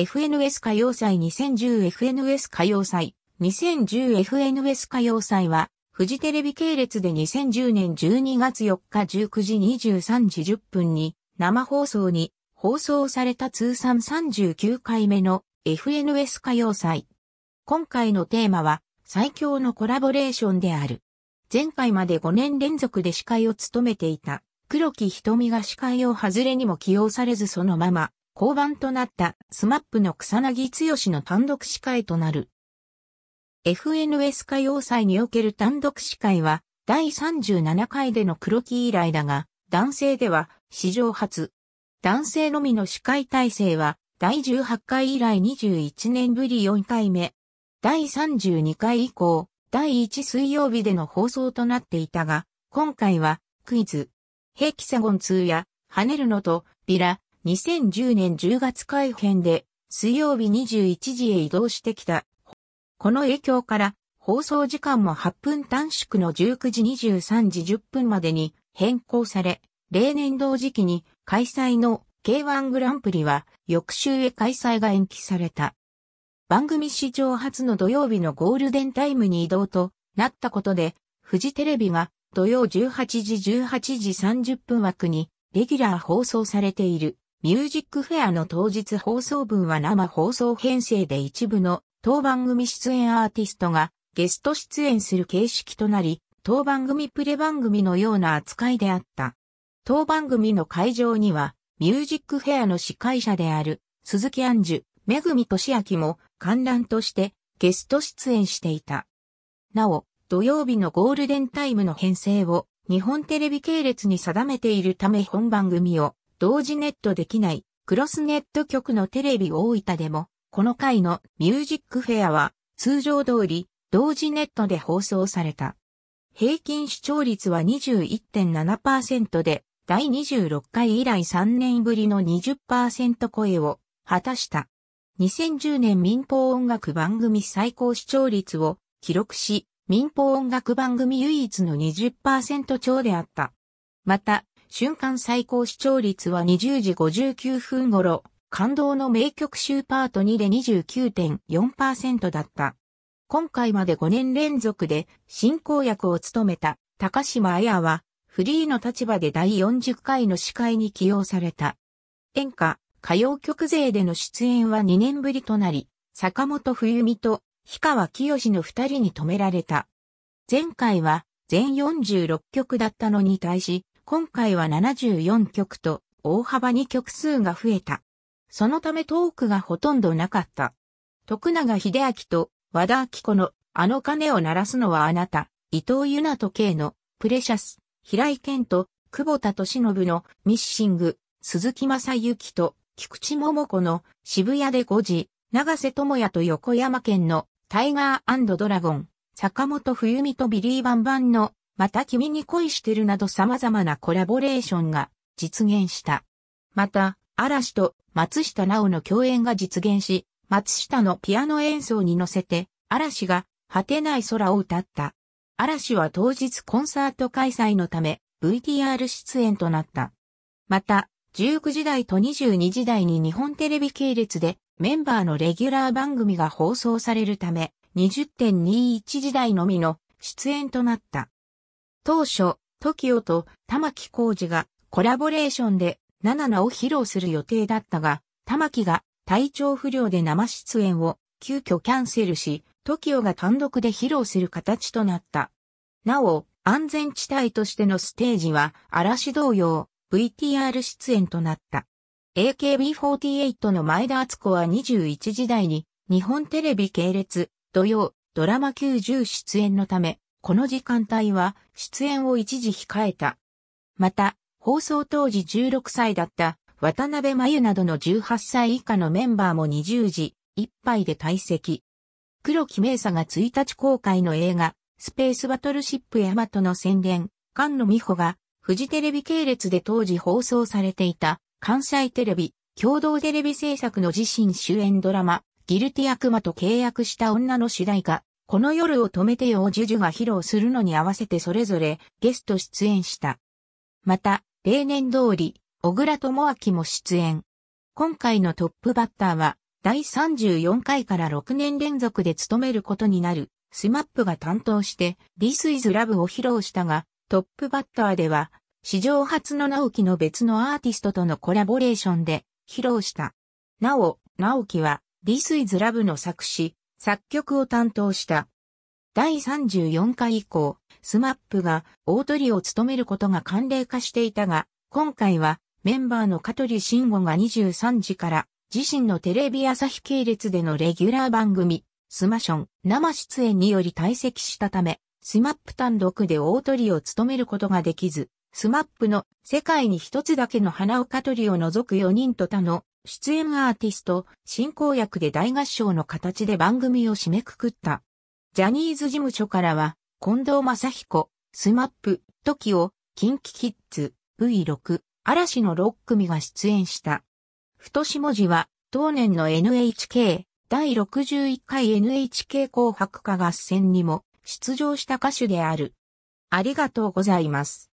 FNS 歌謡祭 2010FNS 歌謡祭 2010FNS 歌謡祭は、フジテレビ系列で2010年12月4日19時23時10分に生放送に放送された通算39回目の FNS 歌謡祭。今回のテーマは最強のコラボレーションである。前回まで5年連続で司会を務めていた黒木瞳が司会を外れにも起用されずそのまま降板となったスマップの草薙剛の単独司会となる。FNS 歌謡祭における単独司会は第37回での黒木以来だが、男性では史上初。男性のみの司会体制は第18回以来21年ぶり4回目。第32回以降、第1水曜日での放送となっていたが、今回はクイズ、ヘキサゴン2や跳ねるのとビラ、2010年10月改編で水曜日21時へ移動してきた。この影響から放送時間も8分短縮の19時23時10分までに変更され、例年同時期に開催の K1 グランプリは翌週へ開催が延期された。番組史上初の土曜日のゴールデンタイムに移動となったことで、フジテレビが土曜18時18時30分枠にレギュラー放送されている。ミュージックフェアの当日放送分は生放送編成で一部の当番組出演アーティストがゲスト出演する形式となり、当番組プレ番組のような扱いであった。当番組の会場には、ミュージックフェアの司会者である、鈴木杏樹、めぐみとしあきも観覧としてゲスト出演していた。なお、土曜日のゴールデンタイムの編成を日本テレビ系列に定めているため本番組を同時ネットできないクロスネット局のテレビ大分でも、この回のミュージックフェアは通常通り同時ネットで放送された。平均視聴率は21.7%で、第26回以来3年ぶりの20%超えを果たした。2010年民放音楽番組最高視聴率を記録し、民放音楽番組唯一の20%超であった。また、瞬間最高視聴率は20時59分頃、感動の名曲集パート2で29.4%だった。今回まで5年連続で進行役を務めた高島彩は、フリーの立場で第40回の司会に起用された。演歌、歌謡曲勢での出演は2年ぶりとなり、坂本冬美と氷川清の二人に止められた。前回は全46曲だったのに対し、今回は74曲と大幅に曲数が増えた。そのためトークがほとんどなかった。徳永秀明と和田明子のあの鐘を鳴らすのはあなた、伊藤ゆなと慶のプレシャス、平井健と久保田敏信のミッシング、鈴木正幸と菊池桃子の渋谷で5時、長瀬智也と横山県のタイガードラゴン、坂本冬美とビリーバンバンのまた君に恋してるなど様々なコラボレーションが実現した。また、嵐と松下奈緒の共演が実現し、松下のピアノ演奏に乗せて、嵐が果てない空を歌った。嵐は当日コンサート開催のため VTR 出演となった。また、19時代と22時代に日本テレビ系列でメンバーのレギュラー番組が放送されるため、20.21時代のみの出演となった。当初、TOKIO と玉木浩二がコラボレーションで7名を披露する予定だったが、玉木が体調不良で生出演を急遽キャンセルし、TOKIO が単独で披露する形となった。なお、安全地帯としてのステージは嵐同様 VTR 出演となった。AKB48 の前田敦子は21時代に日本テレビ系列土曜ドラマ90出演のためこの時間帯は出演を一時控えた。また、放送当時16歳だった渡辺真由などの18歳以下のメンバーも20時一杯で退席。黒木明佐が1日公開の映画、スペースバトルシップヤマトの宣伝、菅野美穂が、フジテレビ系列で当時放送されていた、関西テレビ、共同テレビ制作の自身主演ドラマ、ギルティ悪魔と契約した女の主題歌、この夜を止めてよをジュジュが披露するのに合わせてそれぞれゲスト出演した。また、例年通り、小倉智明も出演。今回のトップバッターは、第34回から6年連続で務めることになる、スマップが担当して、This is Love を披露したが、トップバッターでは、史上初の直樹の別のアーティストとのコラボレーションで、披露した。なお、直樹は、This is Love の作詞、作曲を担当した。第34回以降、スマップが大鳥を務めることが慣例化していたが、今回はメンバーの香取慎吾が23時から自身のテレビ朝日系列でのレギュラー番組、スマション生出演により退席したため、スマップ単独で大鳥を務めることができず、スマップの世界に一つだけの花を香取を除く4人と他の出演アーティスト、進行役で大合唱の形で番組を締めくくった。ジャニーズ事務所からは、近藤正彦、スマップ、キオ、キンキキッズ、V6、嵐の6組が出演した。太し文字は、当年の NHK、第61回 NHK 紅白歌合戦にも出場した歌手である。ありがとうございます。